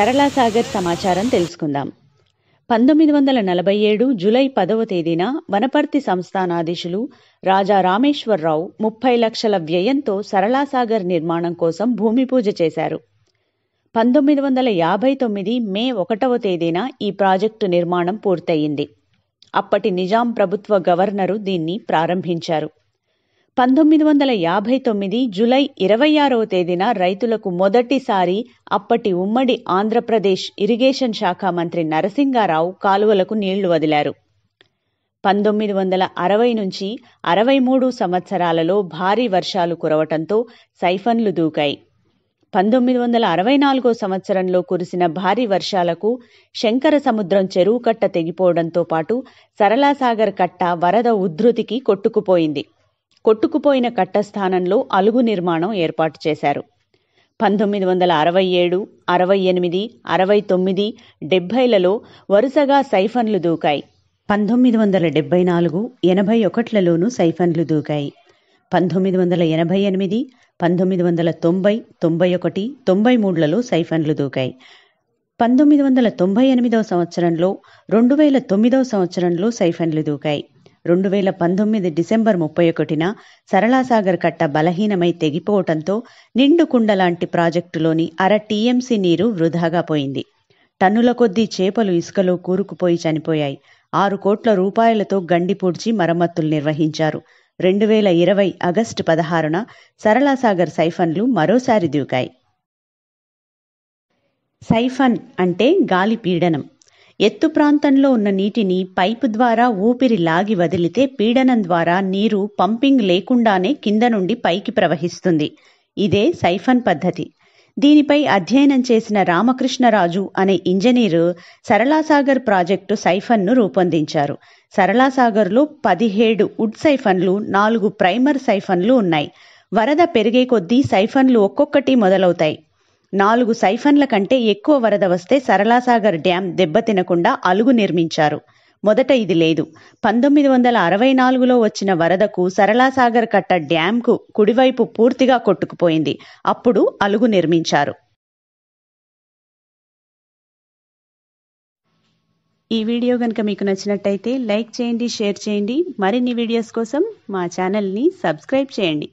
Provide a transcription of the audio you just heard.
సరళాసాగర్ సమాచారం తెలుసుకుందాం పంతొమ్మిది వందల నలభై ఏడు జులై పదవ తేదీన వనపర్తి సంస్థానాధీశులు రాజా రామేశ్వరరావు ముప్పై లక్షల వ్యయంతో సరళాసాగర్ నిర్మాణం కోసం భూమి పూజ చేశారు పంతొమ్మిది వందల యాభై తొమ్మిది మే ఒకటవ తేదీన ఈ ప్రాజెక్టు నిర్మాణం పూర్తయింది అప్పటి నిజాం ప్రభుత్వ గవర్నరు దీన్ని ప్రారంభించారు పంతొమ్మిది వందల యాభై తొమ్మిది జులై ఇరవై ఆరవ తేదీన రైతులకు మొదటిసారి అప్పటి ఉమ్మడి ఆంధ్రప్రదేశ్ ఇరిగేషన్ శాఖ మంత్రి నరసింగారావు కాలువలకు నీళ్లు వదిలారు పంతొమ్మిది వందల అరవై నుంచి అరవై మూడు సంవత్సరాలలో భారీ వర్షాలు కురవటంతో సైఫన్లు దూకాయి పంతొమ్మిది వందల అరవై నాలుగో సంవత్సరంలో కురిసిన భారీ వర్షాలకు శంకర సముద్రం చెరువు కట్ట తెగిపోవడంతో పాటు సరళాసాగర్ కట్ట వరద ఉధృతికి కొట్టుకుపోయింది కొట్టుకుపోయిన కట్టస్థానంలో అలుగు నిర్మాణం ఏర్పాటు చేశారు పంతొమ్మిది వందల అరవై ఏడు అరవై ఎనిమిది అరవై తొమ్మిది డెబ్భైలలో వరుసగా సైఫన్లు దూకాయి పంతొమ్మిది వందల డెబ్బై నాలుగు ఎనభై ఒకట్లలోనూ సైఫన్లు దూకాయి పంతొమ్మిది వందల ఎనభై ఎనిమిది పంతొమ్మిది వందల తొంభై తొంభై ఒకటి తొంభై మూడులలో సైఫన్లు దూకాయి పంతొమ్మిది వందల తొంభై ఎనిమిదవ సంవత్సరంలో రెండు వేల తొమ్మిదవ సంవత్సరంలో సైఫన్లు దూకాయి రెండు వేల పంతొమ్మిది డిసెంబర్ ముప్పై ఒకటిన సరళాసాగర్ కట్ట బలహీనమై తెగిపోవటంతో కుండ లాంటి ప్రాజెక్టులోని అర టీఎంసీ నీరు వృధాగా పోయింది టన్నుల కొద్దీ చేపలు ఇసుకలో కూరుకుపోయి చనిపోయాయి ఆరు కోట్ల రూపాయలతో గండిపూడ్చి మరమ్మతులు నిర్వహించారు రెండు వేల ఇరవై ఆగస్టు పదహారున సరళాసాగర్ సైఫన్లు మరోసారి దూకాయి సైఫన్ అంటే గాలి పీడనం ఎత్తు ప్రాంతంలో ఉన్న నీటిని పైపు ద్వారా ఊపిరి లాగి వదిలితే పీడనం ద్వారా నీరు పంపింగ్ లేకుండానే కింద నుండి పైకి ప్రవహిస్తుంది ఇదే సైఫన్ పద్ధతి దీనిపై అధ్యయనం చేసిన రామకృష్ణరాజు అనే ఇంజనీరు సరళాసాగర్ ప్రాజెక్టు సైఫన్ను రూపొందించారు సరళాసాగర్లో పదిహేడు వుడ్ సైఫన్లు నాలుగు ప్రైమర్ సైఫన్లు ఉన్నాయి వరద పెరిగే కొద్దీ సైఫన్లు ఒక్కొక్కటి మొదలవుతాయి నాలుగు సైఫన్ల కంటే ఎక్కువ వరద వస్తే సరళాసాగర్ డ్యాం దెబ్బతినకుండా అలుగు నిర్మించారు మొదట ఇది లేదు పంతొమ్మిది వందల అరవై నాలుగులో వచ్చిన వరదకు సరళాసాగర్ కట్ట డ్యాంకు కుడివైపు పూర్తిగా కొట్టుకుపోయింది అప్పుడు అలుగు నిర్మించారు ఈ వీడియో కనుక మీకు నచ్చినట్టయితే లైక్ చేయండి షేర్ చేయండి మరిన్ని వీడియోస్ కోసం మా ఛానల్ని సబ్స్క్రైబ్ చేయండి